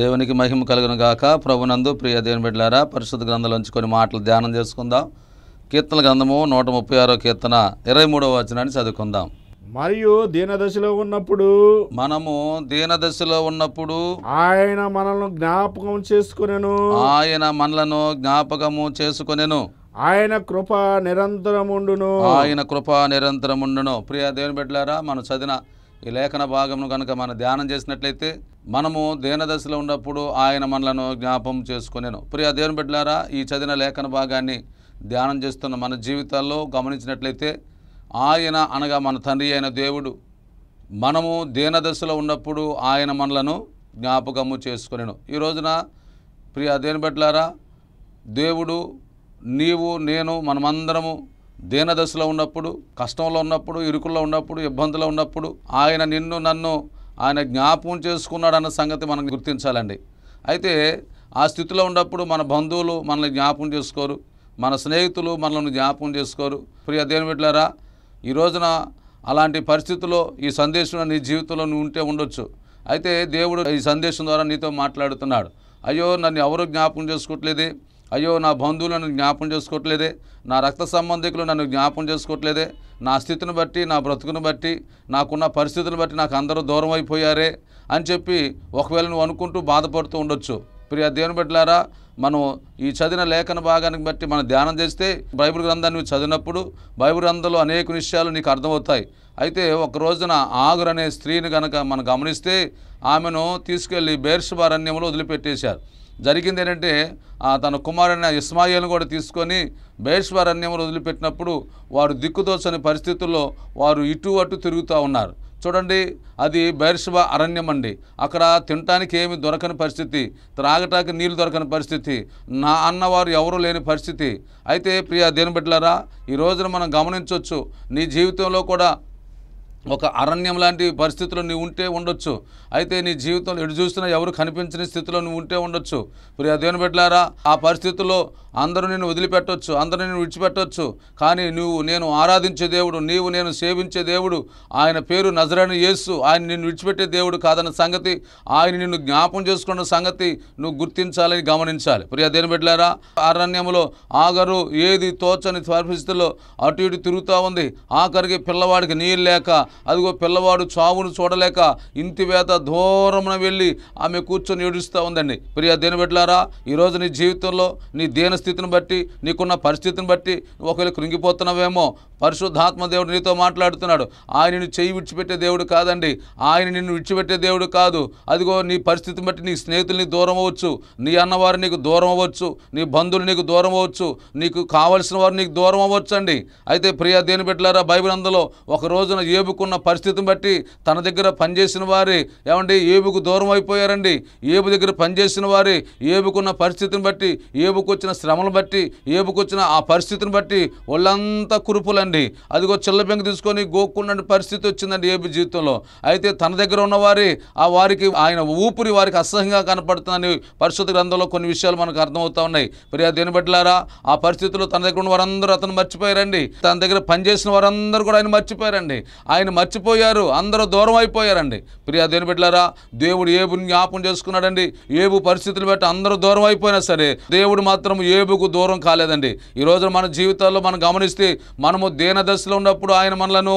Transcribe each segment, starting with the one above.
దేవునికి మహిమ కలుగును గాక ప్రభునందు ప్రియ దేవుని బిడ్డలారా పరిశుద్ధ గ్రంథంలో కొన్ని మాటలు ధ్యానం చేసుకుందాం కీర్తన గ్రంథము నూట ముప్పై ఆరో కీర్తన ఇరవై మూడవ వచనాన్ని చదువుకుందాం మరియు దీనదశలో ఉన్నప్పుడు మనము దీనదశలో ఉన్నప్పుడు ఆయన మనల్ని జ్ఞాపకం చేసుకునేను ఆయన మనలను జ్ఞాపకము చేసుకునేను ఆయన కృప ఉండును ఆయన కృప నిరంతరం ఉండును ప్రియ దేవుని బిడ్డలారా మనం చదివిన ఈ లేఖన భాగమును కనుక మనం ధ్యానం చేసినట్లయితే మనము దేనదశలో ఉన్నప్పుడు ఆయన మనలను జ్ఞాపం చేసుకునేను ప్రియ దేవుని బిడ్డలారా ఈ చదివిన లేఖన భాగాన్ని ధ్యానం చేస్తున్న మన జీవితాల్లో గమనించినట్లయితే ఆయన అనగా మన తండ్రి అయిన దేవుడు మనము దేనదశలో ఉన్నప్పుడు ఆయన మనలను జ్ఞాపకము చేసుకునేను ఈ రోజున ప్రియ దేని బిడ్డలారా దేవుడు నీవు నేను మనమందరము దీనదశలో ఉన్నప్పుడు కష్టంలో ఉన్నప్పుడు ఇరుకుల్లో ఉన్నప్పుడు ఇబ్బందులో ఉన్నప్పుడు ఆయన నిన్ను నన్ను ఆయన జ్ఞాపకం అన్న సంగతి మనం గుర్తించాలండి అయితే ఆ స్థితిలో ఉన్నప్పుడు మన బంధువులు మనల్ని జ్ఞాపకం చేసుకోరు మన స్నేహితులు మనల్ని జ్ఞాపకం చేసుకోరు ప్రియ దేని పెట్టారా ఈ రోజున అలాంటి పరిస్థితుల్లో ఈ సందేశం నీ జీవితంలో నువ్వు ఉంటే ఉండొచ్చు అయితే దేవుడు ఈ సందేశం ద్వారా నీతో మాట్లాడుతున్నాడు అయ్యో నన్ను ఎవరు జ్ఞాపకం చేసుకోవట్లేదు అయ్యో నా బంధువులు నన్ను జ్ఞాపం చేసుకోవట్లేదే నా రక్త సంబంధికులు నన్ను జ్ఞాపం చేసుకోవట్లేదే నా స్థితిని బట్టి నా బ్రతుకును బట్టి నాకున్న పరిస్థితులను బట్టి నాకు అందరూ దూరం అయిపోయారే అని చెప్పి ఒకవేళ నువ్వు అనుకుంటూ బాధపడుతూ ఉండొచ్చు ప్రియ దేవుని బిడ్డలారా మనం ఈ చదివిన లేఖన భాగానికి బట్టి మనం ధ్యానం చేస్తే బైబిల్ గ్రంథాన్ని చదివినప్పుడు బైబిల్ గ్రంథంలో అనేక విషయాలు నీకు అర్థమవుతాయి అయితే ఒక రోజున ఆగురు అనే స్త్రీని కనుక మనం గమనిస్తే ఆమెను తీసుకెళ్లి బేర్షబారణ్యంలో వదిలిపెట్టేశారు జరిగింది ఏంటంటే తన కుమారుని ఇస్మాయిల్ని కూడా తీసుకొని బేష్వరణ్యములు వదిలిపెట్టినప్పుడు వారు దిక్కుదోచని పరిస్థితుల్లో వారు ఇటు అటు తిరుగుతూ ఉన్నారు చూడండి అది బైర్షభ అరణ్యం అండి అక్కడ తినటానికి ఏమి దొరకని పరిస్థితి త్రాగటానికి నీళ్ళు దొరకని పరిస్థితి నా అన్నవారు ఎవరూ లేని పరిస్థితి అయితే ప్రియా దేని బిడ్డలరా ఈ రోజున మనం గమనించవచ్చు నీ జీవితంలో కూడా ఒక అరణ్యం లాంటి పరిస్థితిలో నువ్వు ఉంటే ఉండొచ్చు అయితే నీ జీవితంలో ఎటు చూస్తున్నా ఎవరు కనిపించని స్థితిలో నువ్వు ఉంటే ఉండొచ్చు ప్రియ దేవుని పెట్టారా ఆ పరిస్థితుల్లో అందరూ నేను వదిలిపెట్టొచ్చు అందరూ నేను విడిచిపెట్టొచ్చు కానీ నువ్వు నేను ఆరాధించే దేవుడు నీవు నేను సేవించే దేవుడు ఆయన పేరు నజరాని యేసు ఆయన నిన్ను విడిచిపెట్టే దేవుడు కాదన్న సంగతి ఆయన నిన్ను జ్ఞాపం చేసుకున్న సంగతి నువ్వు గుర్తించాలని గమనించాలి ప్రియ దేవుని పెట్టారా అరణ్యంలో ఆగరు ఏది తోచని పరిస్థితుల్లో అటు ఇటు తిరుగుతూ ఉంది ఆఖరికి పిల్లవాడికి నీళ్ళు లేక అదిగో పిల్లవాడు చావును చూడలేక ఇంతివేత దూరమున వెళ్ళి ఆమె కూర్చొని ఏడుస్తూ ఉందండి ప్రియ దేని బిడ్డలారా ఈరోజు నీ జీవితంలో నీ దేన స్థితిని బట్టి నీకున్న పరిస్థితిని బట్టి ఒకవేళ కృంగిపోతున్నావేమో పరిశుద్ధాత్మ దేవుడు నీతో మాట్లాడుతున్నాడు ఆయన నిన్ను చేయి విడిచిపెట్టే దేవుడు కాదండి ఆయన నిన్ను విడిచిపెట్టే దేవుడు కాదు అదిగో నీ పరిస్థితిని బట్టి నీ స్నేహితులని దూరం అవ్వచ్చు నీ అన్నవారు నీకు దూరం అవ్వచ్చు నీ బంధువులు నీకు దూరం అవ్వచ్చు నీకు కావలసిన వారు నీకు దూరం అవ్వచ్చు అండి అయితే ప్రియా దేని పెట్టారా బైబిల్ అందులో ఒక రోజున ఏబుకున్న పరిస్థితిని బట్టి తన దగ్గర పనిచేసిన వారే ఏమండి ఏబుకు దూరం అయిపోయారండి ఏబు దగ్గర పనిచేసిన వారే ఏబుకున్న పరిస్థితిని బట్టి వచ్చిన శ్రమను బట్టి వచ్చిన ఆ పరిస్థితిని బట్టి వాళ్ళంతా కురుపులు ఉందండి అదిగో చిల్ల బెంగ తీసుకొని గోక్కున్న పరిస్థితి వచ్చిందండి ఏబి జీవితంలో అయితే తన దగ్గర ఉన్నవారి ఆ వారికి ఆయన ఊపిరి వారికి అసహ్యంగా కనపడుతుందని పరిశుద్ధ గ్రంథంలో కొన్ని విషయాలు మనకు అర్థమవుతా ఉన్నాయి ఫిర్యాదు దేని బట్టిలారా ఆ పరిస్థితుల్లో తన దగ్గర ఉన్న వారందరూ అతను మర్చిపోయారండి తన దగ్గర పనిచేసిన వారందరూ కూడా ఆయన మర్చిపోయారండి ఆయన మర్చిపోయారు అందరూ దూరం అయిపోయారండి ఫిర్యాదు దేని బట్టిలారా దేవుడు ఏబుని జ్ఞాపం చేసుకున్నాడండి ఏబు పరిస్థితులు బట్టి అందరూ దూరం అయిపోయినా సరే దేవుడు మాత్రం ఏబుకు దూరం కాలేదండి ఈరోజు మన జీవితాల్లో మనం గమనిస్తే మనము దశలో ఉన్నప్పుడు ఆయన మనలను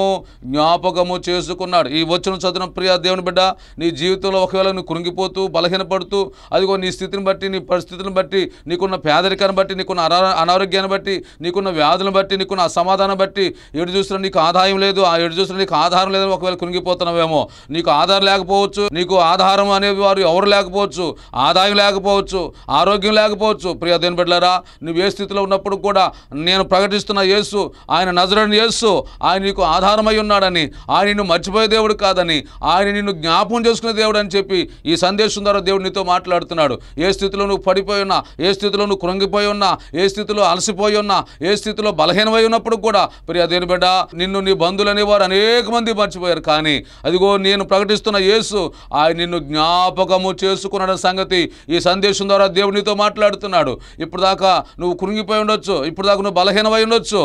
జ్ఞాపకము చేసుకున్నాడు ఈ వచ్చిన చదువున ప్రియ దేవుని బిడ్డ నీ జీవితంలో ఒకవేళ నువ్వు కృంగిపోతూ బలహీనపడుతూ అదిగో నీ స్థితిని బట్టి నీ పరిస్థితులను బట్టి నీకున్న పేదరికాన్ని బట్టి నీకున్న అనారోగ్యాన్ని బట్టి నీకున్న వ్యాధులను బట్టి నీకున్న అసమాధానం బట్టి ఎడు చూసినా నీకు ఆదాయం లేదు ఆ ఎడు చూసినా నీకు ఆధారం లేదని ఒకవేళ కృంగిపోతున్నావేమో నీకు ఆధారం లేకపోవచ్చు నీకు ఆధారం అనేది వారు ఎవరు లేకపోవచ్చు ఆదాయం లేకపోవచ్చు ఆరోగ్యం లేకపోవచ్చు ప్రియ దేవుని బిడ్డలారా నువ్వు ఏ స్థితిలో ఉన్నప్పుడు కూడా నేను ప్రకటిస్తున్న యేసు ఆయన నజ నజరని యేసు ఆయన నీకు ఆధారమై ఉన్నాడని ఆయన నిన్ను మర్చిపోయే దేవుడు కాదని ఆయన నిన్ను జ్ఞాపకం చేసుకునే దేవుడు అని చెప్పి ఈ సందేశం ద్వారా దేవుడు నీతో మాట్లాడుతున్నాడు ఏ స్థితిలో నువ్వు పడిపోయి ఉన్నా ఏ స్థితిలో నువ్వు కృంగిపోయి ఉన్నా ఏ స్థితిలో అలసిపోయి ఉన్నా ఏ స్థితిలో బలహీనమై ఉన్నప్పుడు కూడా ప్రియ దేని బిడ్డ నిన్ను నీ బంధువులు అనేవారు అనేక మంది మర్చిపోయారు కానీ అదిగో నేను ప్రకటిస్తున్న యేసు ఆయన నిన్ను జ్ఞాపకము చేసుకున్న సంగతి ఈ సందేశం ద్వారా దేవునితో మాట్లాడుతున్నాడు ఇప్పుడు దాకా నువ్వు కృంగిపోయి ఉండొచ్చు ఇప్పుడు దాకా నువ్వు బలహీనమై ఉండొచ్చు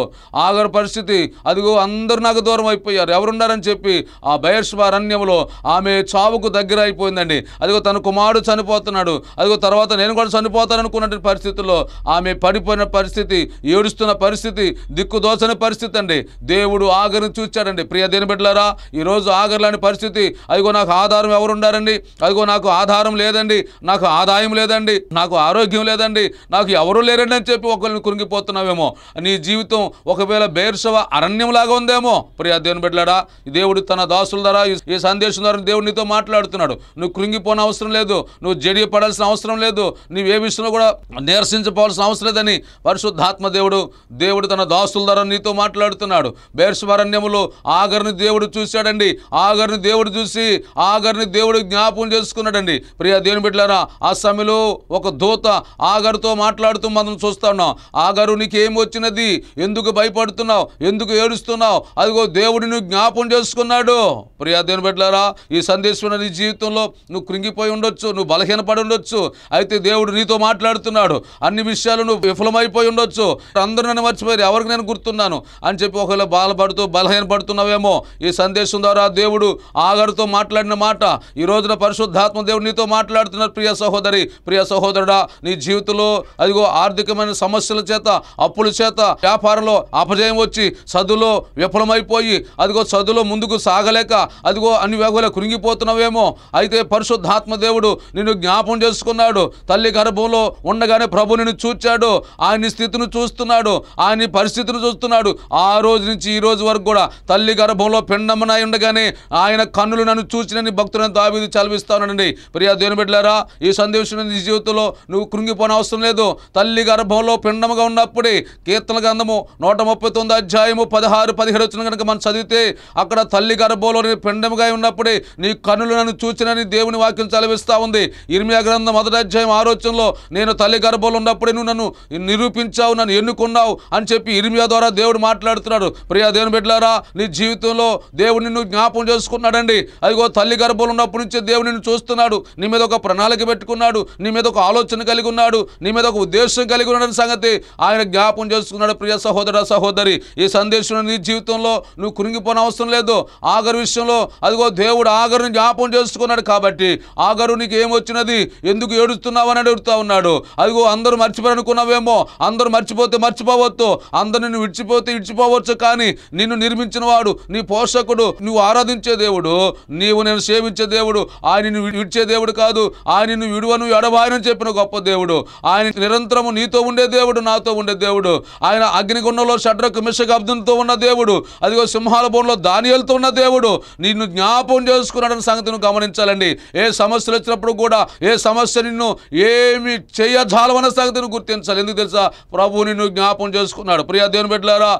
ఆగర పరిస్థితి పరిస్థితి అదిగో అందరూ నాకు దూరం అయిపోయారు ఎవరున్నారని చెప్పి ఆ బయర్ష్వారణ్యంలో ఆమె చావుకు దగ్గర అయిపోయిందండి అదిగో తన కుమారుడు చనిపోతున్నాడు అదిగో తర్వాత నేను కూడా చనిపోతాననుకున్న పరిస్థితుల్లో ఆమె పడిపోయిన పరిస్థితి ఏడుస్తున్న పరిస్థితి దోచని పరిస్థితి అండి దేవుడు ఆగరిని చూచాడండి ప్రియ దేని బిడ్డలారా ఈరోజు ఆగరలాని పరిస్థితి అదిగో నాకు ఆధారం ఎవరున్నారండి అదిగో నాకు ఆధారం లేదండి నాకు ఆదాయం లేదండి నాకు ఆరోగ్యం లేదండి నాకు ఎవరు లేరండి అని చెప్పి ఒకరిని కురిగిపోతున్నావేమో నీ జీవితం ఒకవేళ బేర్స్ వేసవ అరణ్యంలాగా ఉందేమో ప్రియా దేవుని బిడ్డలాడా దేవుడు తన దాసుల ద్వారా ఈ సందేశం ద్వారా దేవుడినితో మాట్లాడుతున్నాడు నువ్వు కృంగిపోన అవసరం లేదు నువ్వు జడి పడాల్సిన అవసరం లేదు నువ్వు ఏ విషయంలో కూడా నిరసించపోవాల్సిన అవసరం లేదని పరిశుద్ధాత్మ దేవుడు దేవుడు తన దాసుల ద్వారా నీతో మాట్లాడుతున్నాడు బేర్స్వరణ్యములో ఆగర్ని దేవుడు చూశాడండి ఆగర్ని దేవుడు చూసి ఆగర్ని దేవుడు జ్ఞాపం చేసుకున్నాడండి ప్రియా దేవుని బిడ్డలారా ఆ సమయంలో ఒక దూత ఆగరుతో మాట్లాడుతూ మనం చూస్తా ఉన్నాం ఆగరు నీకేం వచ్చినది ఎందుకు భయపడుతున్నావు ఎందుకు ఏడుస్తున్నావు అదిగో దేవుడిని జ్ఞాపం చేసుకున్నాడు ప్రియా దేని బిడ్డలారా ఈ సందేశం నీ జీవితంలో నువ్వు కృంగిపోయి ఉండొచ్చు నువ్వు బలహీనపడి ఉండొచ్చు అయితే దేవుడు నీతో మాట్లాడుతున్నాడు అన్ని విషయాలు నువ్వు విఫలమైపోయి ఉండొచ్చు అందరూ నన్ను మర్చిపోయారు ఎవరికి నేను గుర్తున్నాను అని చెప్పి ఒకవేళ బాధపడుతూ బలహీన పడుతున్నావేమో ఈ సందేశం ద్వారా దేవుడు ఆగడుతో మాట్లాడిన మాట ఈ రోజున పరిశుద్ధాత్మ దేవుడు నీతో మాట్లాడుతున్నారు ప్రియ సహోదరి ప్రియ సహోదరుడా నీ జీవితంలో అదిగో ఆర్థికమైన సమస్యల చేత అప్పుల చేత వ్యాపారంలో అపజయం వచ్చి చేసి చదువులో విఫలమైపోయి అదిగో చదువులో ముందుకు సాగలేక అదిగో అన్ని వేగుల కృంగిపోతున్నావేమో అయితే పరిశుద్ధాత్మ దేవుడు నిన్ను జ్ఞాపం చేసుకున్నాడు తల్లి గర్భంలో ఉండగానే ప్రభు నిన్ను చూచాడు ఆయన స్థితిని చూస్తున్నాడు ఆయన పరిస్థితిని చూస్తున్నాడు ఆ రోజు నుంచి ఈ రోజు వరకు కూడా తల్లి గర్భంలో పిండమనై ఉండగానే ఆయన కన్నులు నన్ను చూచినని భక్తులను దాబీదు చదివిస్తానండి ప్రియా దేని బిడ్డారా ఈ సందేశం నీ జీవితంలో నువ్వు కృంగిపోనవసరం లేదు తల్లి గర్భంలో పిండముగా ఉన్నప్పుడే కీర్తన గంధము నూట ముప్పై తొమ్మిది అధ్యాయము పదహారు పదిహేడు వచ్చిన కనుక మనం చదివితే అక్కడ తల్లి గర్భంలోని పిండముగా ఉన్నప్పుడే నీ కనులు నన్ను చూచినని దేవుని వాక్యం చదివిస్తూ ఉంది ఇర్మియా గ్రంథం మొదటి అధ్యాయం ఆలోచనలో నేను తల్లి గర్భంలో ఉన్నప్పుడే నువ్వు నన్ను నిరూపించావు నన్ను ఎన్నుకున్నావు అని చెప్పి ఇర్మియా ద్వారా దేవుడు మాట్లాడుతున్నాడు ప్రియా దేవుని బిడ్డారా నీ జీవితంలో దేవుడిని నువ్వు జ్ఞాపం చేసుకున్నాడండి అదిగో తల్లి గర్భంలో ఉన్నప్పటి నుంచి దేవుడు నిన్ను చూస్తున్నాడు నీ మీద ఒక ప్రణాళిక పెట్టుకున్నాడు నీ మీద ఒక ఆలోచన కలిగి ఉన్నాడు నీ మీద ఒక ఉద్దేశం కలిగి ఉన్నాడని సంగతి ఆయన జ్ఞాపం చేసుకున్నాడు ప్రియ సహోదర సహోదరి ఈ సందేశం నీ జీవితంలో నువ్వు కురింగిపోని అవసరం లేదు ఆగరు విషయంలో అదిగో దేవుడు ఆగరుని జ్ఞాపం చేసుకున్నాడు కాబట్టి ఆగరు నీకు ఏమొచ్చినది ఎందుకు ఏడుస్తున్నావు అని అడుగుతా ఉన్నాడు అదిగో అందరూ మర్చిపోయనుకున్నావేమో అందరూ మర్చిపోతే మర్చిపోవచ్చు అందరు నిన్ను విడిచిపోతే విడిచిపోవచ్చు కానీ నిన్ను నిర్మించిన వాడు నీ పోషకుడు నువ్వు ఆరాధించే దేవుడు నీవు నేను సేవించే దేవుడు ఆయన విడిచే దేవుడు కాదు ఆయన నిన్ను విడువను ఎడబాయనని చెప్పిన గొప్ప దేవుడు ఆయన నిరంతరము నీతో ఉండే దేవుడు నాతో ఉండే దేవుడు ఆయన అగ్నిగుండంలో షడ్రకు మిష శబ్దంతో ఉన్న దేవుడు అదిగో సింహాల బోన్లో దానియలతో ఉన్న దేవుడు నిన్ను జ్ఞాపం చేసుకున్నాడన్న సంగతిని గమనించాలండి ఏ సమస్యలు వచ్చినప్పుడు కూడా ఏ సమస్య నిన్ను ఏమి చేయజాలవన్న సంగతిని గుర్తించాలి ఎందుకు తెలుసా ప్రభు నిన్ను జ్ఞాపం చేసుకున్నాడు ప్రియా దేవుని పెట్టలేరా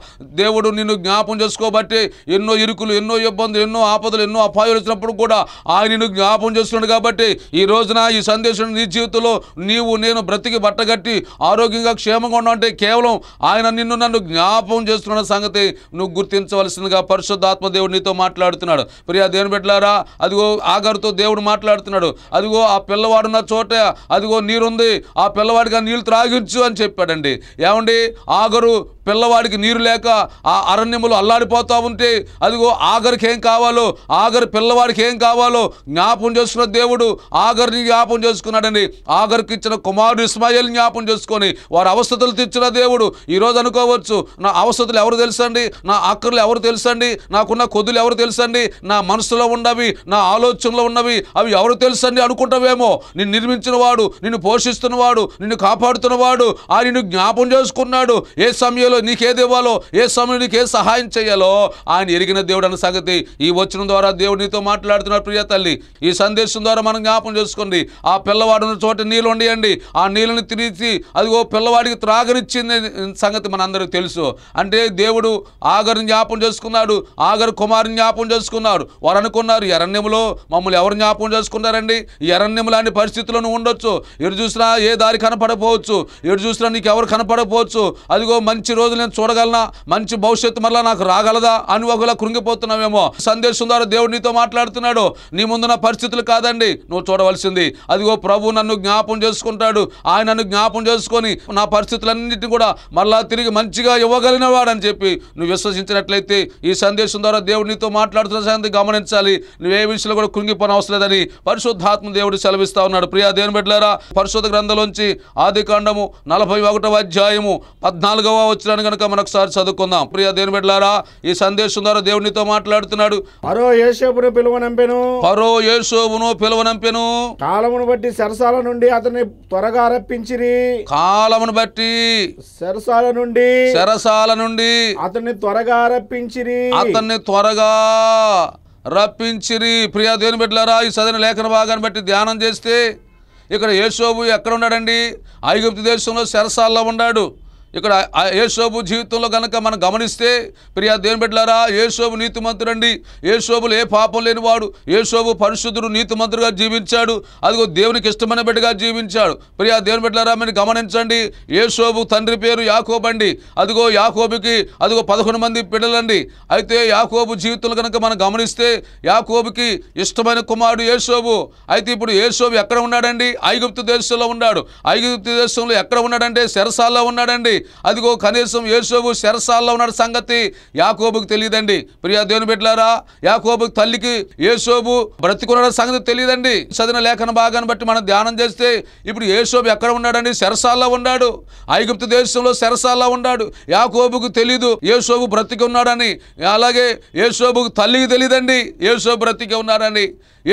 దేవుడు నిన్ను జ్ఞాపం చేసుకోబట్టి ఎన్నో ఇరుకులు ఎన్నో ఇబ్బందులు ఎన్నో ఆపదలు ఎన్నో అపాయాలు వచ్చినప్పుడు కూడా ఆయన నిన్ను జ్ఞాపం చేస్తున్నాడు కాబట్టి ఈ రోజున ఈ సందేశం నీ జీవితంలో నీవు నేను బ్రతికి బట్టగట్టి ఆరోగ్యంగా క్షేమంగా ఉన్నా అంటే కేవలం ఆయన నిన్ను నన్ను జ్ఞాపం చేస్తున్నాడు ఆత్మల సంగతి నువ్వు గుర్తించవలసిందిగా పరిశుద్ధాత్మ దేవుడు నీతో మాట్లాడుతున్నాడు ప్రియా దేవుని బిడ్డలారా అదిగో ఆగారుతో దేవుడు మాట్లాడుతున్నాడు అదిగో ఆ పిల్లవాడున్న చోట అదిగో నీరుంది ఆ పిల్లవాడిగా నీళ్లు త్రాగించు అని చెప్పాడండి ఏమండి ఆగరు పిల్లవాడికి నీరు లేక ఆ అరణ్యములు అల్లాడిపోతూ ఉంటే అదిగో ఆగరికి ఏం కావాలో ఆగరి పిల్లవాడికి ఏం కావాలో జ్ఞాపం చేసుకున్న దేవుడు ఆగరిని జ్ఞాపం చేసుకున్నాడని ఆగరికి ఇచ్చిన కుమారుడు ఇస్మాయిల్ని జ్ఞాపం చేసుకొని వారి అవస్థతులు తెచ్చిన దేవుడు ఈరోజు అనుకోవచ్చు నా అవసతులు ఎవరు తెలుసండి నా ఆకర్లు ఎవరు తెలుసండి నాకున్న కొద్దులు ఎవరు తెలుసండి నా మనసులో ఉన్నవి నా ఆలోచనలో ఉన్నవి అవి ఎవరు తెలుసండి అనుకుంటావేమో నిన్ను నిర్మించిన వాడు నిన్ను పోషిస్తున్నవాడు నిన్ను కాపాడుతున్నవాడు ఆ నిన్ను జ్ఞాపం చేసుకున్నాడు ఏ సమయంలో నీకేది ఇవ్వాలో ఏ సమయంలో నీకు ఏ సహాయం చేయాలో ఆయన ఎరిగిన దేవుడు అన్న సంగతి ఈ వచ్చిన ద్వారా దేవుడు నీతో మాట్లాడుతున్నాడు ప్రియ తల్లి ఈ సందేశం ద్వారా మనం జ్ఞాపం చేసుకోండి ఆ పిల్లవాడు ఉన్న చోట నీళ్ళు ఉండేయండి ఆ నీళ్ళని తిరిగి అది ఓ పిల్లవాడికి త్రాగనిచ్చింది సంగతి మనందరికీ తెలుసు అంటే దేవుడు ఆగరిని జ్ఞాపం చేసుకున్నాడు ఆగరు కుమారుని జ్ఞాపం చేసుకున్నాడు వారు అనుకున్నారు ఎరణ్యములో మమ్మల్ని ఎవరు జ్ఞాపం చేసుకున్నారండి ఎరణ్యం లాంటి పరిస్థితుల్లో ఉండొచ్చు ఎటు చూసినా ఏ దారి కనపడపోవచ్చు ఎటు చూసినా నీకు ఎవరు కనపడపోవచ్చు అదిగో మంచి రోజులు నేను చూడగలనా మంచి భవిష్యత్తు మరలా నాకు రాగలదా అని ఒకలా కృంగిపోతున్నామేమో సందేశం ద్వారా దేవుడు నీతో మాట్లాడుతున్నాడు నీ ముందున్న పరిస్థితులు కాదండి నువ్వు చూడవలసింది అదిగో ప్రభు నన్ను జ్ఞాపం చేసుకుంటాడు ఆయన నన్ను జ్ఞాపం చేసుకొని నా పరిస్థితులన్నింటినీ కూడా మరలా తిరిగి మంచిగా ఇవ్వగలిగిన వాడని చెప్పి నువ్వు విశ్వసించినట్లయితే ఈ సందేశం ద్వారా దేవుడు నీతో మాట్లాడుతున్న గమనించాలి గమనించాలి ఏ విషయంలో కూడా కృంగిపోన అవసరం లేదని పరిశుద్ధాత్మ దేవుడు సెలవిస్తా ఉన్నాడు ప్రియా దేవుని బిడ్డారా పరిశుద్ధ గ్రంథంలోంచి ఆది కాండము నలభై ఒకటవ అధ్యాయము పద్నాలుగవ వచ్చిన కనుక మనొకసారి చదువుకుందాం ప్రియా దేవుని బిడ్డారా ఈ సందేశం ద్వారా దేవునితో మాట్లాడుతున్నాడు పిలువనంపెను కాలమును బట్టి సరసాల నుండి అతన్ని త్వరగా రప్పించిరి కాలమును బట్టి సరసాల నుండి సరసాల నుండి అతన్ని త్వరగా రప్పించిరి అతన్ని త్వరగా రప్పించిరి ప్రియా దేని బిడ్డలారా ఈ సదన లేఖన భాగాన్ని బట్టి ధ్యానం చేస్తే ఇక్కడ యేసోబు ఎక్కడ ఉన్నాడండి ఐగుప్తి దేశంలో శరసాల్లో ఉన్నాడు ఇక్కడ ఏసోబు జీవితంలో కనుక మనం గమనిస్తే ప్రియా దేని బిడ్డారా ఏసోబు నీతిమంతుడండి ఏషోబులు ఏ పాపం లేనివాడు ఏషోబు పరిశుద్ధుడు నీతిమంతుడుగా జీవించాడు అదిగో దేవునికి ఇష్టమైన బిడ్డగా జీవించాడు ప్రియా దేని బిడ్డారా మీరు గమనించండి ఏషోబు తండ్రి పేరు యాకోబండి అదిగో యాకోబుకి అదిగో పదకొండు మంది పిల్లలండి అయితే యాకోబు జీవితంలో కనుక మనం గమనిస్తే యాకోబుకి ఇష్టమైన కుమారుడు ఏషోబు అయితే ఇప్పుడు ఏషోబు ఎక్కడ ఉన్నాడండి ఐగుప్తు దేశంలో ఉన్నాడు ఐగుప్తు దేశంలో ఎక్కడ ఉన్నాడంటే శరసాల్లో ఉన్నాడండి అదిగో కనీసం యేసోబు శరసాల్లో ఉన్నాడు సంగతి యాకోబుకు తెలియదండి ప్రియా దేవుని బిడ్డలారా యాకోబు తల్లికి యేసోబు బ్రతికున్న సంగతి తెలియదండి చదివిన లేఖన భాగాన్ని బట్టి మనం ధ్యానం చేస్తే ఇప్పుడు యేసోబు ఎక్కడ ఉన్నాడండి శరసాల్లో ఉన్నాడు ఐగుప్తు దేశంలో శరసాల్లో ఉన్నాడు యాకోబుకు తెలీదు యేసోబు బ్రతికి ఉన్నాడని అలాగే యేసోబుకు తల్లికి తెలియదండి యేసోబు బ్రతికి ఉన్నాడని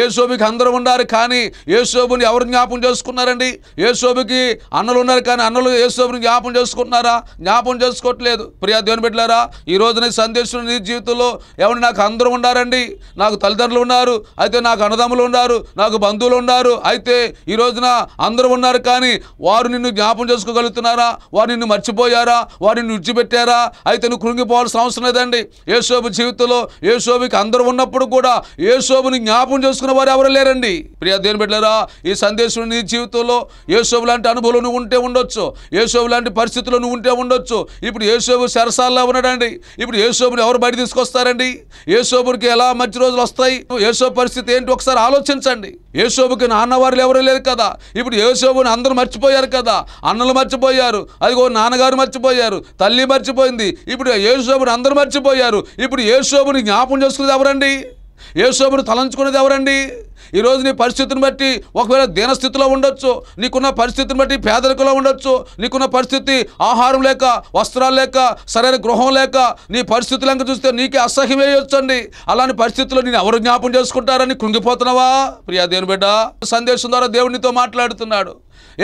ఏసోబుకి అందరూ ఉన్నారు కానీ ఏసోబుని ఎవరు జ్ఞాపం చేసుకున్నారండి ఏసోబుకి అన్నలు ఉన్నారు కానీ అన్నలు ఏసోబుని జ్ఞాపం చేసుకుంటున్నారా జ్ఞాపం చేసుకోవట్లేదు ప్రియా దేవుని బిడ్డలారా ఈ రోజున సందేశం నీ జీవితంలో ఎవరు నాకు అందరూ ఉన్నారండి నాకు తల్లిదండ్రులు ఉన్నారు అయితే నాకు అన్నదమ్ములు ఉన్నారు నాకు బంధువులు ఉన్నారు అయితే ఈ రోజున అందరూ ఉన్నారు కానీ వారు నిన్ను జ్ఞాపం చేసుకోగలుగుతున్నారా వారు నిన్ను మర్చిపోయారా వారు నిన్ను విడిచిపెట్టారా అయితే నువ్వు కృంగిపోవాల్సిన అవసరం లేదండి ఏసోబు జీవితంలో ఏసోబుకి అందరూ ఉన్నప్పుడు కూడా ఏసోబుని జ్ఞాపం చేసుకో తీసుకున్న వారు ఎవరు లేరండి ప్రియా దేని బిడ్డలరా ఈ సందేశం నీ జీవితంలో ఏసోబు లాంటి అనుభవం నువ్వు ఉంటే ఉండొచ్చు ఏసోబు లాంటి పరిస్థితులు నువ్వు ఉంటే ఉండొచ్చు ఇప్పుడు ఏసోబు సరసాల్లో ఉన్నాడండి ఇప్పుడు ఏసోబుని ఎవరు బయట తీసుకొస్తారండి ఏసోబునికి ఎలా మంచి రోజులు వస్తాయి ఏసో పరిస్థితి ఏంటి ఒకసారి ఆలోచించండి ఏసోబుకి నాన్నవారులు ఎవరు లేరు కదా ఇప్పుడు ఏసోబుని అందరూ మర్చిపోయారు కదా అన్నలు మర్చిపోయారు అదిగో నాన్నగారు మర్చిపోయారు తల్లి మర్చిపోయింది ఇప్పుడు ఏసోబుని అందరూ మర్చిపోయారు ఇప్పుడు ఏసోబుని జ్ఞాపం చేసుకుంది ఎవరండి ఏసోబును తలంచుకున్నది ఎవరండి ఈరోజు నీ పరిస్థితిని బట్టి ఒకవేళ దీనస్థితిలో ఉండొచ్చు నీకున్న పరిస్థితిని బట్టి పేదరికలో ఉండొచ్చు నీకున్న పరిస్థితి ఆహారం లేక వస్త్రాలు లేక సరైన గృహం లేక నీ పరిస్థితి లెక్క చూస్తే నీకే అసహ్యం వేయొచ్చండి అలాంటి పరిస్థితుల్లో నేను ఎవరు జ్ఞాపం చేసుకుంటారని కుంగిపోతున్నావా ప్రియా దేవుని బిడ్డ సందేశం ద్వారా దేవునితో మాట్లాడుతున్నాడు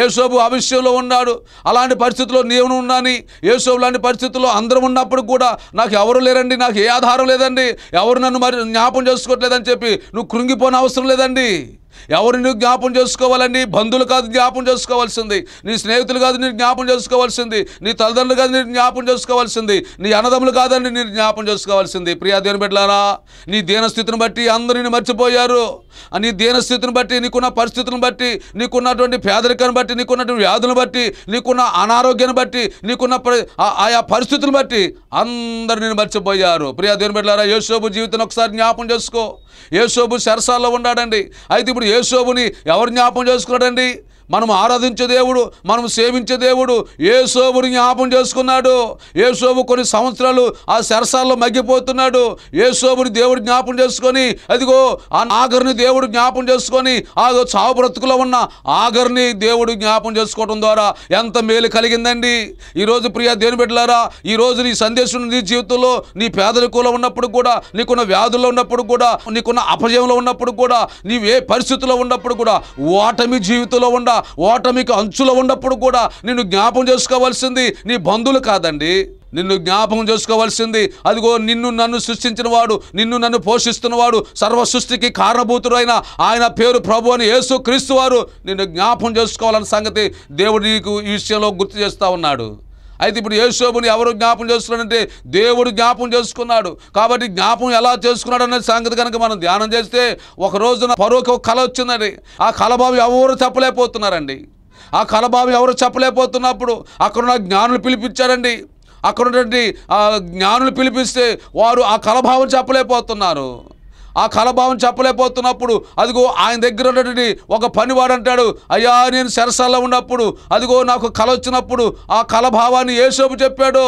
ఏసోబు అవిషయంలో ఉన్నాడు అలాంటి పరిస్థితుల్లో నేను ఉన్నాను ఏసోబు లాంటి పరిస్థితుల్లో అందరూ ఉన్నప్పుడు కూడా నాకు ఎవరు లేరండి నాకు ఏ ఆధారం లేదండి ఎవరు నన్ను మరి జ్ఞాపం చేసుకోవట్లేదని చెప్పి నువ్వు కృంగిపోని అవసరం లేదండి ఎవరు నువ్వు జ్ఞాపం చేసుకోవాలండి బంధువులు కాదు జ్ఞాపం చేసుకోవాల్సింది నీ స్నేహితులు కాదు నీ జ్ఞాపం చేసుకోవాల్సింది నీ తల్లిదండ్రులు కాదు నేను జ్ఞాపం చేసుకోవాల్సింది నీ అన్నదమ్ములు కాదండి నీ జ్ఞాపం చేసుకోవాల్సింది ప్రియా దేని బిడ్డలారా నీ దీనస్థితిని బట్టి అందరూ మర్చిపోయారు నీ దీనస్థితిని బట్టి నీకున్న పరిస్థితులను బట్టి నీకున్నటువంటి పేదరికాన్ని బట్టి నీకున్నటువంటి వ్యాధులను బట్టి నీకున్న అనారోగ్యాన్ని బట్టి నీకున్న ఆయా పరిస్థితులను బట్టి అందరు నేను మర్చిపోయారు ప్రియా దేని బిడ్డలారా యేసోబు జీవితం ఒకసారి జ్ఞాపం చేసుకో యేసోబు సరసాల్లో ఉన్నాడండి అయితే ఇప్పుడు యేసోబుని ఎవరు జ్ఞాపం చేసుకున్నాడండి మనం ఆరాధించే దేవుడు మనం సేవించే దేవుడు ఏ సోబుని జ్ఞాపం చేసుకున్నాడు ఏ సోబు కొన్ని సంవత్సరాలు ఆ సరసాల్లో మగ్గిపోతున్నాడు ఏ సోబుని దేవుడు జ్ఞాపం చేసుకొని అదిగో ఆ ఆఖరిని దేవుడు జ్ఞాపం చేసుకొని ఆ చావు బ్రతుకులో ఉన్న ఆఖరిని దేవుడు జ్ఞాపం చేసుకోవడం ద్వారా ఎంత మేలు కలిగిందండి ఈరోజు ప్రియా దేని బిడ్డలారా ఈరోజు నీ సందేశం నీ జీవితంలో నీ పేదరికంలో ఉన్నప్పుడు కూడా నీకున్న వ్యాధుల్లో ఉన్నప్పుడు కూడా నీకున్న అపజయంలో ఉన్నప్పుడు కూడా నీవే పరిస్థితుల్లో ఉన్నప్పుడు కూడా ఓటమి జీవితంలో ఉండ ఓటమికి అంచులో ఉన్నప్పుడు కూడా నిన్ను జ్ఞాపం చేసుకోవాల్సింది నీ బంధువులు కాదండి నిన్ను జ్ఞాపకం చేసుకోవాల్సింది అదిగో నిన్ను నన్ను సృష్టించిన వాడు నిన్ను నన్ను పోషిస్తున్నవాడు సర్వ సృష్టికి కారణభూతుడైన ఆయన పేరు ప్రభు అని యేసు క్రీస్తు వారు నిన్ను జ్ఞాపం చేసుకోవాలన్న సంగతి దేవుడు నీకు ఈ విషయంలో గుర్తు చేస్తూ ఉన్నాడు అయితే ఇప్పుడు యేసోబుని ఎవరు జ్ఞాపం చేస్తున్నాడంటే దేవుడు జ్ఞాపం చేసుకున్నాడు కాబట్టి జ్ఞాపం ఎలా చేసుకున్నాడు అనే సంగతి కనుక మనం ధ్యానం చేస్తే ఒక రోజున పరోకి ఒక కళ వచ్చిందండి ఆ కళబాబు ఎవరు చెప్పలేకపోతున్నారండి ఆ కళబాబు ఎవరు చెప్పలేకపోతున్నప్పుడు అక్కడున్న జ్ఞానులు పిలిపించారండి అక్కడ ఉన్నటువంటి జ్ఞానులు పిలిపిస్తే వారు ఆ కళభావం చెప్పలేకపోతున్నారు ఆ కలభావం చెప్పలేకపోతున్నప్పుడు అదిగో ఆయన దగ్గర ఉన్నటువంటి ఒక పనివాడు అంటాడు అయ్యా నేను సెరసాల్లో ఉన్నప్పుడు అదిగో నాకు కల వచ్చినప్పుడు ఆ కలభావాన్ని ఏసోపు చెప్పాడో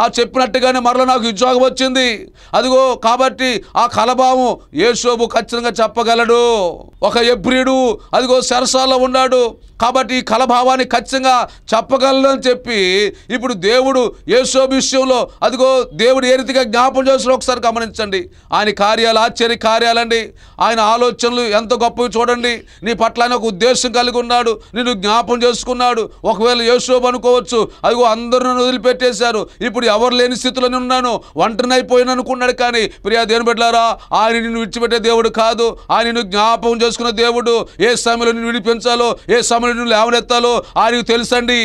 ఆ చెప్పినట్టుగానే మరల నాకు ఉద్యోగం వచ్చింది అదిగో కాబట్టి ఆ కలభావం ఏసోబు ఖచ్చితంగా చెప్పగలడు ఒక ఎబ్రిడు అదిగో సరసాలో ఉన్నాడు కాబట్టి ఈ కలభావాన్ని ఖచ్చితంగా చెప్పగలను అని చెప్పి ఇప్పుడు దేవుడు ఏసో విషయంలో అదిగో దేవుడు ఏ రీతిగా జ్ఞాపం చేస్తున్నా ఒకసారి గమనించండి ఆయన కార్యాలు ఆశ్చర్య కార్యాలండి ఆయన ఆలోచనలు ఎంత గొప్పవి చూడండి నీ పట్ల ఆయన ఒక ఉద్దేశం కలిగి ఉన్నాడు నిన్ను జ్ఞాపం చేసుకున్నాడు ఒకవేళ యేసోబు అనుకోవచ్చు అదిగో అందరూ నన్ను వదిలిపెట్టేశారు ఇప్పుడు ఇప్పుడు ఎవరు లేని స్థితిలోనే ఉన్నాను అయిపోయాను అనుకున్నాడు కానీ ప్రియా దేని పెట్టారా ఆయన నిన్ను విడిచిపెట్టే దేవుడు కాదు ఆయన నిన్ను జ్ఞాపకం చేసుకున్న దేవుడు ఏ సమయంలో నిన్ను విడిపించాలో ఏ సమయంలో నిన్ను లేవనెత్తాలో ఆయనకు తెలుసండి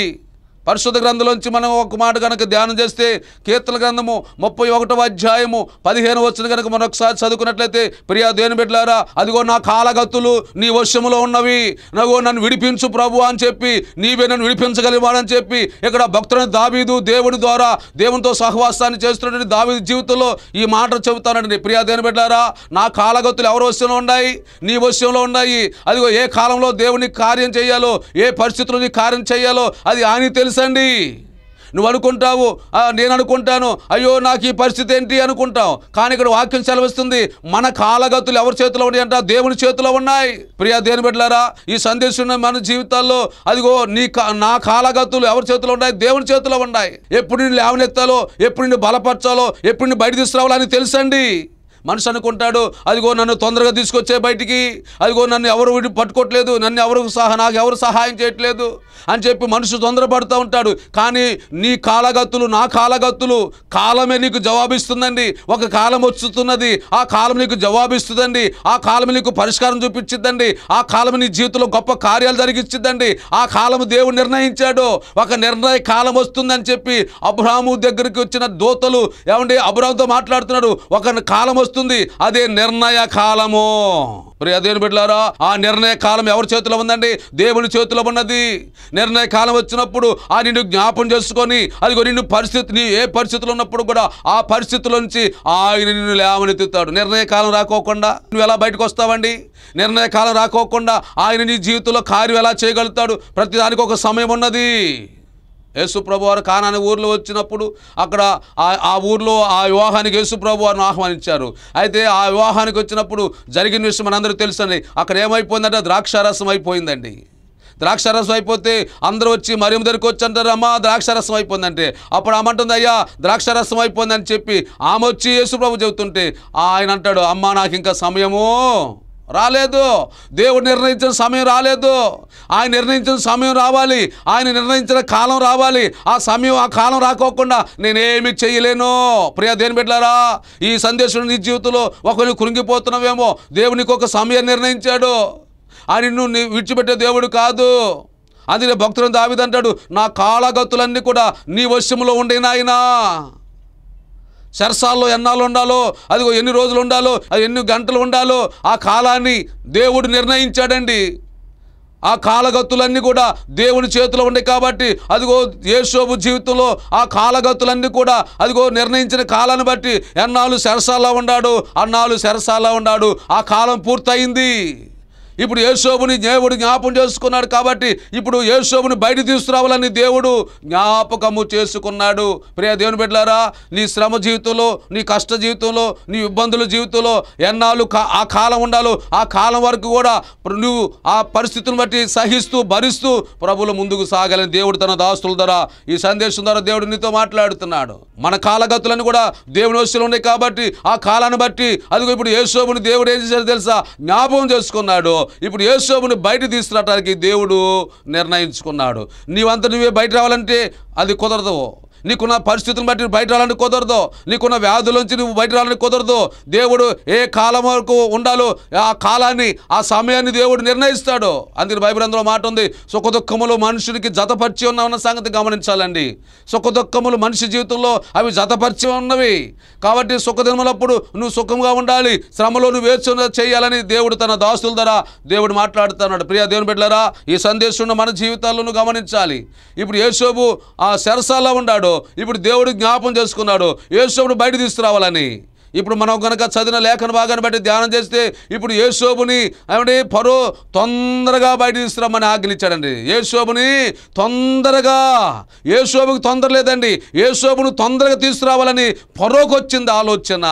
పరిశుద్ధ గ్రంథంలోంచి మనం ఒక మాట కనుక ధ్యానం చేస్తే కీర్తన గ్రంథము ముప్పై ఒకటవ అధ్యాయము పదిహేను వచ్చిన కనుక మరొకసారి చదువుకున్నట్లయితే ప్రియా దేని పెట్టారా అదిగో నా కాలగత్తులు నీ వశములో ఉన్నవి నగో నన్ను విడిపించు ప్రభు అని చెప్పి నీవే నన్ను విడిపించగలివాడని చెప్పి ఇక్కడ భక్తులను దావీదు దేవుడి ద్వారా దేవునితో సహవాసాన్ని చేస్తున్నటువంటి దావీదు జీవితంలో ఈ మాట చెబుతానండి ప్రియా దేని పెట్టారా నా కాలగత్తులు ఎవరు వశంలో ఉన్నాయి నీ వర్షంలో ఉన్నాయి అదిగో ఏ కాలంలో దేవుని కార్యం చేయాలో ఏ పరిస్థితుల్లో నీ కార్యం చేయాలో అది ఆయన తెలుసు తెలుసండి నువ్వు అనుకుంటావు నేను అనుకుంటాను అయ్యో నాకు ఈ పరిస్థితి ఏంటి అనుకుంటావు కానీ ఇక్కడ వాక్యం సెలవిస్తుంది మన కాలగతులు ఎవరి చేతిలో ఉన్నాయంట దేవుని చేతిలో ఉన్నాయి ప్రియా దేని బిడ్డలారా ఈ సందేశం మన జీవితాల్లో అదిగో నీ నా కాలగతులు ఎవరి చేతిలో ఉన్నాయి దేవుని చేతిలో ఉన్నాయి ఎప్పుడు నిన్ను లేవనెత్తాలో ఎప్పుడు నిన్ను బలపరచాలో ఎప్పుడు నిన్ను బయట తీసుకురావాలో అని తెలుసండి మనిషి అనుకుంటాడు అదిగో నన్ను తొందరగా తీసుకొచ్చే బయటికి అదిగో నన్ను ఎవరు పట్టుకోవట్లేదు నన్ను ఎవరు సహా నాకు ఎవరు సహాయం చేయట్లేదు అని చెప్పి మనుషులు తొందరపడుతూ ఉంటాడు కానీ నీ కాలగత్తులు నా కాలగత్తులు కాలమే నీకు జవాబిస్తుందండి ఒక కాలం వచ్చుతున్నది ఆ కాలం నీకు జవాబిస్తుందండి ఆ కాలం నీకు పరిష్కారం చూపించిద్దండి ఆ కాలం నీ జీవితంలో గొప్ప కార్యాలు జరిగించిద్దండి ఆ కాలం దేవుడు నిర్ణయించాడు ఒక నిర్ణయ కాలం వస్తుందని చెప్పి అబ్రాహము దగ్గరికి వచ్చిన దోతలు ఏమండి అబ్రాహంతో మాట్లాడుతున్నాడు ఒక కాలం వస్తుంది అదే నిర్ణయ కాలము మరి అదేను పెట్టారా ఆ నిర్ణయ కాలం ఎవరి చేతిలో ఉందండి దేవుని చేతిలో ఉన్నది నిర్ణయ కాలం వచ్చినప్పుడు ఆ నిన్ను జ్ఞాపం చేసుకొని అది నిన్ను పరిస్థితిని ఏ పరిస్థితులు ఉన్నప్పుడు కూడా ఆ పరిస్థితుల నుంచి ఆయన నిన్ను లేవనెత్తుతాడు నిర్ణయ కాలం రాకోకుండా నువ్వు ఎలా బయటకు వస్తావండి నిర్ణయ కాలం రాకోకుండా ఆయన నీ జీవితంలో కార్యం ఎలా చేయగలుగుతాడు ప్రతిదానికి ఒక సమయం ఉన్నది యేసుప్రభు వారు కానాని ఊర్లో వచ్చినప్పుడు అక్కడ ఆ ఊర్లో ఆ వివాహానికి యేసుప్రభు వారిని ఆహ్వానించారు అయితే ఆ వివాహానికి వచ్చినప్పుడు జరిగిన విషయం మనందరూ తెలుసండి అక్కడ ఏమైపోయిందంటే ద్రాక్షారసం అయిపోయిందండి ద్రాక్షారసం అయిపోతే అందరూ వచ్చి మరియు దగ్గరికి వచ్చి అంటారు అమ్మా ద్రాక్షారసం అయిపోయిందంటే అప్పుడు ఆమంటుంది అయ్యా ద్రాక్షారసం అయిపోయిందని చెప్పి ఆమె వచ్చి యేసుప్రభు చెబుతుంటే ఆయన అంటాడు అమ్మా నాకు ఇంకా సమయము రాలేదు దేవుడు నిర్ణయించిన సమయం రాలేదు ఆయన నిర్ణయించిన సమయం రావాలి ఆయన నిర్ణయించిన కాలం రావాలి ఆ సమయం ఆ కాలం రాకోకుండా నేనేమి చేయలేను ప్రియా దేని బిడ్డారా ఈ సందేశం నీ జీవితంలో ఒకరు కృంగిపోతున్నావేమో దేవునికి ఒక సమయం నిర్ణయించాడు ఆయన నువ్వు విడిచిపెట్టే దేవుడు కాదు అందుకే భక్తులను దావిదంటాడు నా కాలగతులన్నీ కూడా నీ వశ్యంలో ఉండే నాయనా శరసాల్లో ఎన్నాళ్ళు ఉండాలో అదిగో ఎన్ని రోజులు ఉండాలో అది ఎన్ని గంటలు ఉండాలో ఆ కాలాన్ని దేవుడు నిర్ణయించాడండి ఆ కాలగత్తులన్నీ కూడా దేవుని చేతిలో ఉండే కాబట్టి అదిగో యేసోబు జీవితంలో ఆ కాలగత్తులన్నీ కూడా అదిగో నిర్ణయించిన కాలాన్ని బట్టి ఎన్నాళ్ళు శరసాలా ఉన్నాడు అన్నాళ్ళు శరసాలా ఉన్నాడు ఆ కాలం పూర్తయింది ఇప్పుడు యేసోబుని దేవుడు జ్ఞాపం చేసుకున్నాడు కాబట్టి ఇప్పుడు యేసోబుని బయట తీసుకురావాలని దేవుడు జ్ఞాపకము చేసుకున్నాడు ప్రియ దేవుని బిడ్డారా నీ శ్రమ జీవితంలో నీ కష్ట జీవితంలో నీ ఇబ్బందుల జీవితంలో ఎన్నాళ్ళు ఆ కాలం ఉండాలో ఆ కాలం వరకు కూడా నువ్వు ఆ పరిస్థితులను బట్టి సహిస్తూ భరిస్తూ ప్రభుల ముందుకు సాగలని దేవుడు తన దాస్తుల ద్వారా ఈ సందేశం ద్వారా దేవుడు నీతో మాట్లాడుతున్నాడు మన కాలగతులను కూడా దేవుని వస్తువులు ఉన్నాయి కాబట్టి ఆ కాలాన్ని బట్టి అదిగో ఇప్పుడు యేసోబుని దేవుడు ఏం చేశారు తెలుసా జ్ఞాపకం చేసుకున్నాడు ఇప్పుడు యేసోబుని బయట తీసుకురావడానికి దేవుడు నిర్ణయించుకున్నాడు నీవంతా నువ్వే బయట రావాలంటే అది కుదరదు నీకున్న పరిస్థితులను బట్టి బయట రావాలని కుదరదు నీకున్న వ్యాధుల నుంచి నువ్వు బయట రావాలని కుదరదు దేవుడు ఏ కాలం వరకు ఉండాలో ఆ కాలాన్ని ఆ సమయాన్ని దేవుడు నిర్ణయిస్తాడు అందుకని అందులో మాట ఉంది దుఃఖములు మనుషునికి జతపరిచి ఉన్న సంగతి గమనించాలండి సుఖదుఖములు మనిషి జీవితంలో అవి జతపరిచి ఉన్నవి కాబట్టి సుఖదినములప్పుడు నువ్వు సుఖంగా ఉండాలి శ్రమలో నువ్వు వేచి చేయాలని దేవుడు తన దాసుల ధర దేవుడు మాట్లాడుతున్నాడు ప్రియా దేవుని బిడ్డలరా ఈ సందేశం మన జీవితాలను గమనించాలి ఇప్పుడు యేసోబు ఆ శరసాల ఉన్నాడు తీసుకున్నాడు ఇప్పుడు దేవుడు జ్ఞాపం చేసుకున్నాడు ఏసోబుని బయట తీసుకురావాలని ఇప్పుడు మనం కనుక చదివిన లేఖన భాగాన్ని బట్టి ధ్యానం చేస్తే ఇప్పుడు యేసోబుని ఏమంటే పరో తొందరగా బయట తీసుకురమ్మని ఆజ్ఞించాడండి యేసోబుని తొందరగా యేసోబుకి తొందర లేదండి యేసోబును తొందరగా తీసుకురావాలని పరోకొచ్చింది ఆలోచన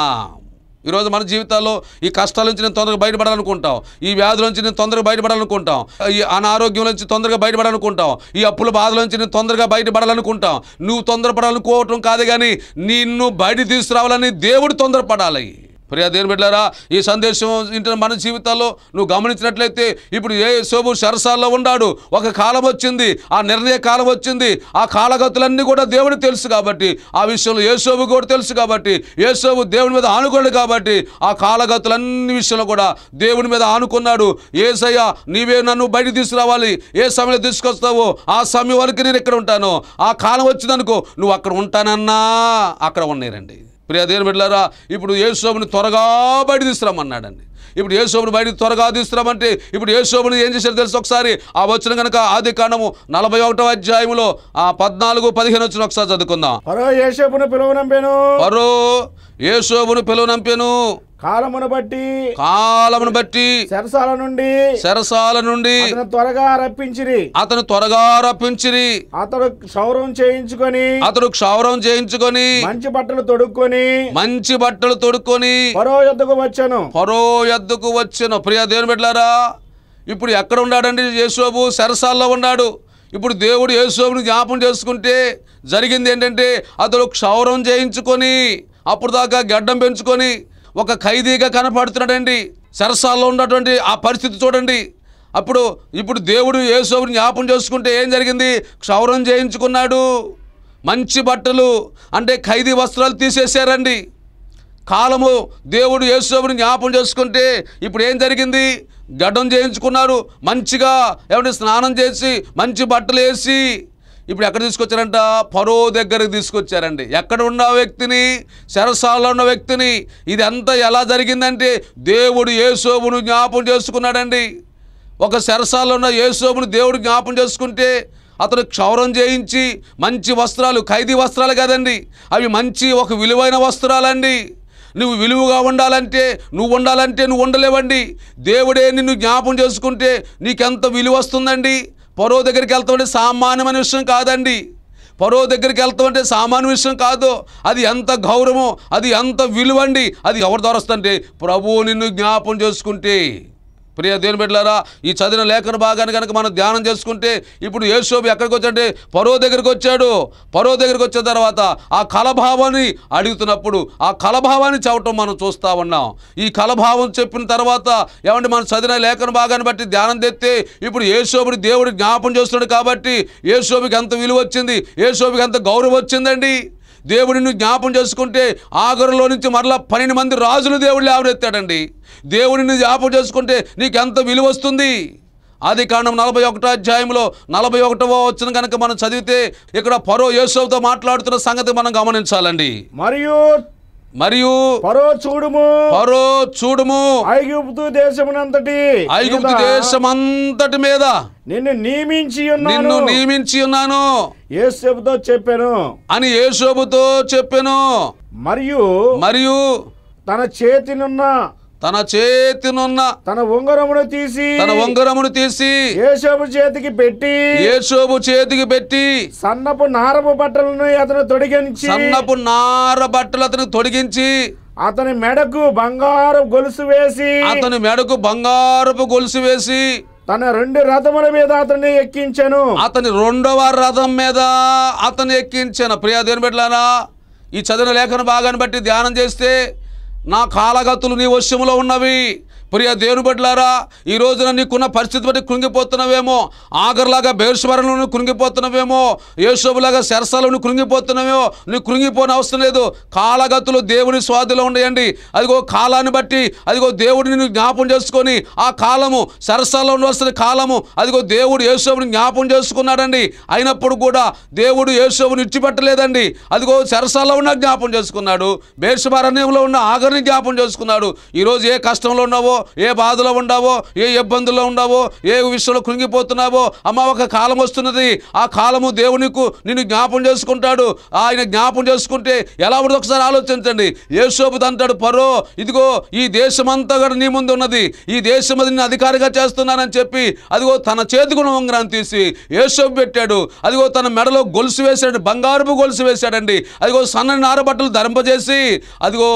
ఈరోజు మన జీవితాల్లో ఈ కష్టాల నుంచి నేను తొందరగా బయటపడాలనుకుంటాం ఈ వ్యాధుల నుంచి నేను తొందరగా బయటపడాలనుకుంటాం ఈ అనారోగ్యం నుంచి తొందరగా బయటపడాలనుకుంటాం ఈ అప్పుల బాధల నుంచి నేను తొందరగా బయటపడాలనుకుంటాం నువ్వు తొందరపడాలనుకోవటం కాదు కానీ నిన్ను బయట తీసుకురావాలని దేవుడు తొందరపడాలి ప్రియా దేని బిడ్డారా ఈ సందేశం ఇంటి మన జీవితాల్లో నువ్వు గమనించినట్లయితే ఇప్పుడు ఏ సోబు సరసాల్లో ఉన్నాడు ఒక కాలం వచ్చింది ఆ నిర్ణయ కాలం వచ్చింది ఆ కాలగతులన్నీ కూడా దేవుడికి తెలుసు కాబట్టి ఆ విషయంలో ఏ ఏసోబు కూడా తెలుసు కాబట్టి ఏసోబు దేవుని మీద ఆనుకున్నాడు కాబట్టి ఆ కాలగతులన్నీ విషయంలో కూడా దేవుని మీద ఆనుకున్నాడు ఏసయ్య నీవే నన్ను బయట తీసుకురావాలి ఏ సమయంలో తీసుకొస్తావో ఆ సమయం వరకు నేను ఇక్కడ ఉంటాను ఆ కాలం వచ్చిందనుకో నువ్వు అక్కడ ఉంటానన్నా అక్కడ ఉన్నాయి ప్రియ దేవుని బిడ్డలారా ఇప్పుడు యేసోబుని త్వరగా బయట తీసుకురామన్నాడండి ఇప్పుడు యేసోబుని బయట త్వరగా తీసుకురామంటే ఇప్పుడు యేసోబుని ఏం చేశారు తెలుసు ఒకసారి ఆ వచ్చిన కనుక ఆది కాండము నలభై ఒకటో అధ్యాయములో ఆ పద్నాలుగు పదిహేను వచ్చిన ఒకసారి చదువుకుందాం పరో యేసోబును పరో యేసోబును నంపాను కాలమును బట్టి కాలమును బట్టి సరసాల నుండి సరసాల నుండి త్వరగా రప్పించిరి అతను త్వరగా రప్పించిరి అతడు క్షౌరం చేయించుకొని అతడు క్షౌరం చేయించుకొని మంచి బట్టలు తొడుక్కొని మంచి బట్టలు తొడుక్కొని పరో ఎద్దుకు వచ్చాను పరో ఎద్దుకు వచ్చాను ప్రియ దేవుని బిడ్డారా ఇప్పుడు ఎక్కడ ఉన్నాడండి యేసోబు సరసాల్లో ఉన్నాడు ఇప్పుడు దేవుడు యేసోబుని జ్ఞాపం చేసుకుంటే జరిగింది ఏంటంటే అతడు క్షౌరం చేయించుకొని అప్పుడు దాకా గడ్డం పెంచుకొని ఒక ఖైదీగా కనపడుతున్నాడండి సరసాల్లో ఉన్నటువంటి ఆ పరిస్థితి చూడండి అప్పుడు ఇప్పుడు దేవుడు యేసోని జ్ఞాపం చేసుకుంటే ఏం జరిగింది క్షౌరం చేయించుకున్నాడు మంచి బట్టలు అంటే ఖైదీ వస్త్రాలు తీసేశారండి కాలము దేవుడు యేసుని జ్ఞాపం చేసుకుంటే ఇప్పుడు ఏం జరిగింది గడ్డం చేయించుకున్నారు మంచిగా ఏమంటే స్నానం చేసి మంచి బట్టలు వేసి ఇప్పుడు ఎక్కడ తీసుకొచ్చారంట ఫరో దగ్గరికి తీసుకొచ్చారండి ఎక్కడ ఉన్న వ్యక్తిని శరసాలలో ఉన్న వ్యక్తిని ఇది ఇదంతా ఎలా జరిగిందంటే దేవుడు ఏసోబును జ్ఞాపం చేసుకున్నాడండి ఒక శరసాలలో ఉన్న ఏసోబును దేవుడు జ్ఞాపం చేసుకుంటే అతను క్షౌరం చేయించి మంచి వస్త్రాలు ఖైదీ వస్త్రాలు కదండి అవి మంచి ఒక విలువైన వస్త్రాలండి నువ్వు విలువగా ఉండాలంటే నువ్వు ఉండాలంటే నువ్వు ఉండలేవండి దేవుడే నిన్ను జ్ఞాపం చేసుకుంటే నీకెంత విలువ వస్తుందండి పరో దగ్గరికి వెళ్తామంటే సామాన్యమైన విషయం కాదండి పరో దగ్గరికి వెళ్తామంటే సామాన్య విషయం కాదు అది ఎంత గౌరవం అది ఎంత విలువండి అది ఎవరి ద్వారా వస్తుంటే ప్రభువు నిన్ను జ్ఞాపం చేసుకుంటే ప్రియ దేని బిడ్డలారా ఈ చదివిన లేఖన భాగాన్ని కనుక మనం ధ్యానం చేసుకుంటే ఇప్పుడు యేసోబు ఎక్కడికి వచ్చాడంటే పరో దగ్గరికి వచ్చాడు పరో దగ్గరికి వచ్చిన తర్వాత ఆ కలభావాన్ని అడుగుతున్నప్పుడు ఆ కలభావాన్ని చవటం మనం చూస్తూ ఉన్నాం ఈ కలభావం చెప్పిన తర్వాత ఏమంటే మనం చదివిన లేఖన భాగాన్ని బట్టి ధ్యానం తెస్తే ఇప్పుడు యేసోబుని దేవుడు జ్ఞాపం చేస్తున్నాడు కాబట్టి యేసోబుకి ఎంత విలువ వచ్చింది యేసోబుకి ఎంత గౌరవం వచ్చిందండి దేవుడిని జ్ఞాపం చేసుకుంటే ఆఖరులో నుంచి మరలా పన్నెండు మంది రాజులు దేవుడు లేవనెత్తాడండి దేవుడిని జ్ఞాపం చేసుకుంటే నీకు ఎంత విలువ వస్తుంది ఆది కాండం నలభై ఒకటో అధ్యాయంలో నలభై ఒకటవ వచ్చిన కనుక మనం చదివితే ఇక్కడ పరో యేసవ్తో మాట్లాడుతున్న సంగతి మనం గమనించాలండి మరియు మరియు పరో చూడుము పరో చూడుము ఐగుప్తు దేశమునంతటి ఐగుప్తు దేశమంతటి మీద నిన్ను నియమించి ఉన్నాను నిన్ను నియమించి ఉన్నాను యేసోబుతో చెప్పాను అని యేసోబుతో చెప్పాను మరియు మరియు తన చేతినున్న తన చేతినున్న తన ఉంగరమును తీసి తన ఉంగరమును తీసి యేసోబు చేతికి పెట్టి యేసోబు చేతికి పెట్టి సన్నపు నారపు బట్టలను అతను తొడిగించి సన్నపు నార బట్టలు అతను తొడిగించి అతని మెడకు బంగారు గొలుసు వేసి అతని మెడకు బంగారపు గొలుసు వేసి తన రెండు రథముల మీద అతన్ని ఎక్కించాను అతని రెండవ రథం మీద అతను ఎక్కించాను ప్రియా దేని బిడ్డలారా ఈ చదివిన లేఖను బాగాను బట్టి ధ్యానం చేస్తే నా కాలగతులు నీ వశ్యములో ఉన్నవి ప్రియ దేవుని బిడ్డలారా ఈ రోజున నీకున్న పరిస్థితి బట్టి కృంగిపోతున్నావేమో ఆగర్లాగా బేర్స్మరణను కృంగిపోతున్నావేమో యేసోబులాగా శరసాలను కృంగిపోతున్నావేమో నువ్వు కృంగిపోని అవసరం లేదు కాలగతులు దేవుని స్వాధిలో ఉండేయండి అదిగో కాలాన్ని బట్టి అదిగో దేవుడిని జ్ఞాపం చేసుకొని ఆ కాలము సరసాల్లో ఉండవలసిన కాలము అదిగో దేవుడు యేసోబుని జ్ఞాపం చేసుకున్నాడండి అయినప్పుడు కూడా దేవుడు యేసోబుని ఇచ్చిపెట్టలేదండి అదిగో సరసాల్లో ఉన్న జ్ఞాపం చేసుకున్నాడు బేరుస్వరణ్యంలో ఉన్న ఆగర్ని జ్ఞాపం చేసుకున్నాడు ఈరోజు ఏ కష్టంలో ఉన్నావో ఉండవో ఏ బాధలో ఉండవో ఏ ఇబ్బందుల్లో ఉండవో ఏ విషయంలో కృంగిపోతున్నావో అమ్మ ఒక కాలం వస్తున్నది ఆ కాలము దేవునికి నిన్ను జ్ఞాపం చేసుకుంటాడు ఆయన జ్ఞాపం చేసుకుంటే ఎలా ఉండదు ఒకసారి ఆలోచించండి యేసోపుది అంటాడు పరో ఇదిగో ఈ దేశమంతా కూడా నీ ముందు ఉన్నది ఈ దేశం అది నేను అధికారిగా చేస్తున్నానని చెప్పి అదిగో తన గుణ ఉంగరాన్ని తీసి యేసోపు పెట్టాడు అదిగో తన మెడలో గొలుసు వేశాడు బంగారుపు గొలుసు వేశాడండి అదిగో సన్నని నారబట్టలు ధరింపజేసి అదిగో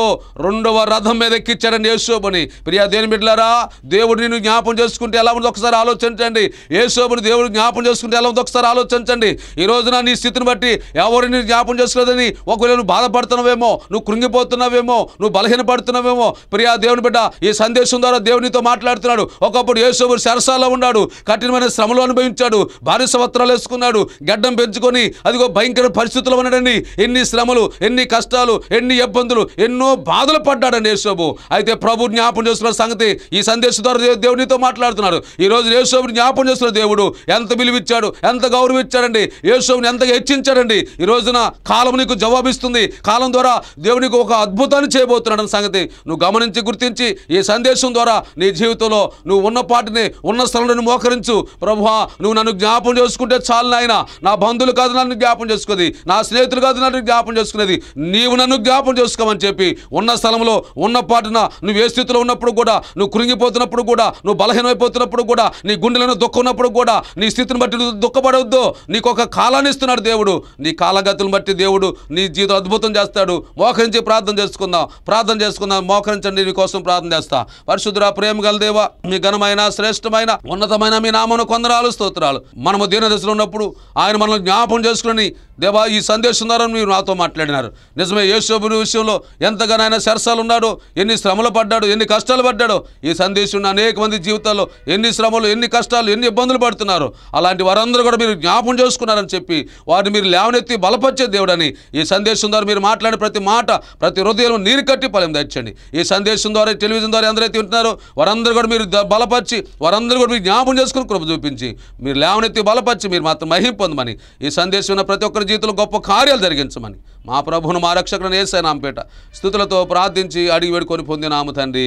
రెండవ రథం మీద ఎక్కిచ్చాడండి యేసోపుని ప్రియా దేని దేవుని బిడ్డలారా దేవుడు నిన్ను జ్ఞాపం చేసుకుంటే ఎలా ఉందో ఒకసారి ఆలోచించండి ఏసోబుని దేవుడు జ్ఞాపం చేసుకుంటే ఎలా ఉందో ఒకసారి ఆలోచించండి ఈ రోజున నీ స్థితిని బట్టి ఎవరు నేను జ్ఞాపం చేసుకోలేదని ఒకవేళ నువ్వు బాధపడుతున్నావేమో నువ్వు కృంగిపోతున్నావేమో నువ్వు బలహీనపడుతున్నావేమో ప్రియా దేవుని బిడ్డ ఈ సందేశం ద్వారా దేవునితో మాట్లాడుతున్నాడు ఒకప్పుడు యేసోబుడు సరసాలో ఉన్నాడు కఠినమైన శ్రమలు అనుభవించాడు భారీ సంవత్సరాలు వేసుకున్నాడు గడ్డం పెంచుకొని అదిగో భయంకర పరిస్థితులు ఉన్నాడండి ఎన్ని శ్రమలు ఎన్ని కష్టాలు ఎన్ని ఇబ్బందులు ఎన్నో బాధలు పడ్డాడండి యేసోబు అయితే ప్రభు జ్ఞాపం చేస్తున్న సంగతి సంగతి ఈ సందేశం ద్వారా దేవునితో మాట్లాడుతున్నాడు ఈరోజు యేసోబుని జ్ఞాపం చేస్తున్న దేవుడు ఎంత విలువిచ్చాడు ఎంత గౌరవించాడండి యేసోబుని ఎంత హెచ్చించాడండి ఈ రోజున కాలం నీకు జవాబిస్తుంది కాలం ద్వారా దేవునికి ఒక అద్భుతాన్ని చేయబోతున్నాడు సంగతి నువ్వు గమనించి గుర్తించి ఈ సందేశం ద్వారా నీ జీవితంలో నువ్వు ఉన్న పాటిని ఉన్న స్థలంలో మోకరించు ప్రభువా నువ్వు నన్ను జ్ఞాపం చేసుకుంటే చాలు నాయన నా బంధువులు కాదు నన్ను జ్ఞాపం చేసుకుంది నా స్నేహితులు కాదు నన్ను జ్ఞాపం చేసుకునేది నీవు నన్ను జ్ఞాపం చేసుకోమని చెప్పి ఉన్న స్థలంలో ఉన్న పాటున నువ్వు ఏ స్థితిలో ఉన్నప్పుడు కూడా నువ్వు కృంగిపోతున్నప్పుడు కూడా నువ్వు బలహీనమైపోతున్నప్పుడు కూడా నీ గుండెలను దుఃఖున్నప్పుడు కూడా నీ స్థితిని బట్టి దుఃఖపడవద్దు నీకు ఒక కాలాన్ని ఇస్తున్నాడు దేవుడు నీ కాలగతులను బట్టి దేవుడు నీ జీవితం అద్భుతం చేస్తాడు మోకరించి ప్రార్థన చేసుకుందాం ప్రార్థన చేసుకుందాం మోకరించండి నీ కోసం ప్రార్థన చేస్తా పరిశుద్ధురా ప్రేమ గలదేవా మీ ఘనమైన శ్రేష్టమైన ఉన్నతమైన మీ నామను కొందరాలు స్తోత్రాలు మనము దీనదశలో ఉన్నప్పుడు ఆయన మనల్ని జ్ఞాపం చేసుకుని దేవా ఈ సందేశం ద్వారా మీరు నాతో మాట్లాడినారు నిజమే యేసోబుని విషయంలో ఎంతగానైనా సరసాలు ఉన్నాడు ఎన్ని శ్రమలు పడ్డాడు ఎన్ని కష్టాలు పడ్డాడు ఈ సందేశం అనేక మంది జీవితాల్లో ఎన్ని శ్రమలు ఎన్ని కష్టాలు ఎన్ని ఇబ్బందులు పడుతున్నారు అలాంటి వారందరూ కూడా మీరు జ్ఞాపం చేసుకున్నారని చెప్పి వారిని మీరు లేవనెత్తి బలపరిచే దేవుడని ఈ సందేశం ద్వారా మీరు మాట్లాడిన ప్రతి మాట ప్రతి హృదయం నీరు కట్టి ఫలం తెచ్చండి ఈ సందేశం ద్వారా టెలివిజన్ ద్వారా ఎందరైతే వింటున్నారో వారందరూ కూడా మీరు బలపరిచి వారందరూ కూడా మీరు జ్ఞాపం చేసుకుని కృప చూపించి మీరు లేవనెత్తి బలపరిచి మీరు మాత్రం మహిం పొందమని ఈ సందేశం ప్రతి ఒక్కరు జీవితంలో గొప్ప కార్యాలు జరిగించమని మా ప్రభును మా రక్షకులను వేసే నామపేట స్థుతులతో ప్రార్థించి అడిగి వేడుకొని పొందినాము తండ్రి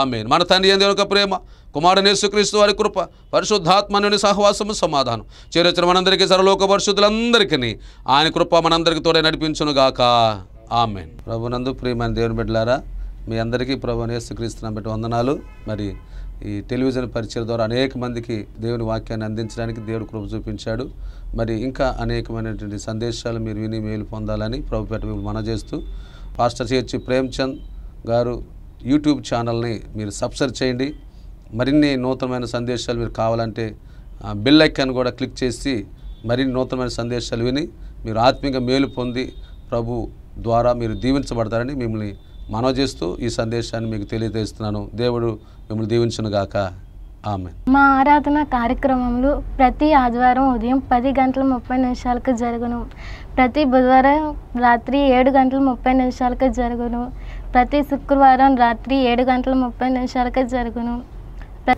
ఆమె మన తండ్రి ఏంది ఒక ప్రేమ కుమారుని నేసుక్రీస్తు వారి కృప పరిశుద్ధాత్మనుని సహవాసము సమాధానం చేరొచ్చిన మనందరికీ సరలోక పరిశుద్ధులందరికీ ఆయన కృప మనందరికీ తోడే నడిపించునుగాక ఆమె ప్రభునందు ప్రేమ దేవుని బిడ్డలారా మీ అందరికీ ప్రభు యేసుక్రీస్తు నమ్మటి వందనాలు మరి ఈ టెలివిజన్ పరిచయం ద్వారా అనేక మందికి దేవుని వాక్యాన్ని అందించడానికి దేవుడు కృప చూపించాడు మరి ఇంకా అనేకమైనటువంటి సందేశాలు మీరు విని మేలు పొందాలని ప్రభుపేట మేము మనజేస్తూ పాస్టర్ చేర్చి ప్రేమ్చంద్ గారు యూట్యూబ్ ఛానల్ని మీరు సబ్స్క్రైబ్ చేయండి మరిన్ని నూతనమైన సందేశాలు మీరు కావాలంటే బిల్ ఐకాన్ కూడా క్లిక్ చేసి మరిన్ని నూతనమైన సందేశాలు విని మీరు ఆత్మీయంగా మేలు పొంది ప్రభు ద్వారా మీరు దీవించబడతారని మిమ్మల్ని మనవ చేస్తూ ఈ సందేశాన్ని మీకు తెలియజేస్తున్నాను దేవుడు మిమ్మల్ని దీవించునుగాక ఆమె మా ఆరాధన కార్యక్రమంలో ప్రతి ఆదివారం ఉదయం పది గంటల ముప్పై నిమిషాలకు జరుగును ప్రతి బుధవారం రాత్రి ఏడు గంటల ముప్పై నిమిషాలకు జరుగును ప్రతి శుక్రవారం రాత్రి ఏడు గంటల ముప్పై నిమిషాలకు జరుగును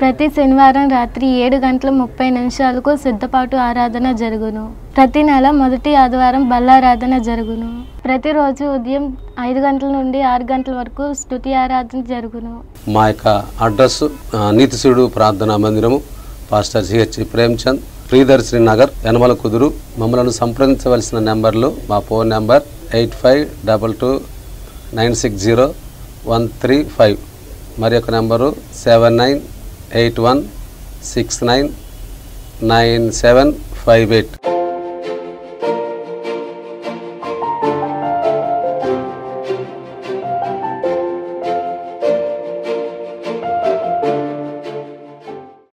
ప్రతి శనివారం రాత్రి ఏడు గంటల ముప్పై నిమిషాలకు సిద్ధపాటు ఆరాధన జరుగును ప్రతి నెల మొదటి ఆదివారం బల్లారాధన జరుగును ప్రతిరోజు ఉదయం ఐదు గంటల నుండి ఆరు గంటల వరకు స్థుతి ఆరాధన జరుగును మా యొక్క అడ్రస్ నీతిశుడు ప్రార్థనా మందిరము pastor CH Premchand Priyadarshini Nagar Yanamalakuduru మమ్మలను సంప్రదించవలసిన నెంబర్లు మా phone number eight five double two nine six zero one three five మరి యొక్క number seven nine eight one six nine nine seven five eight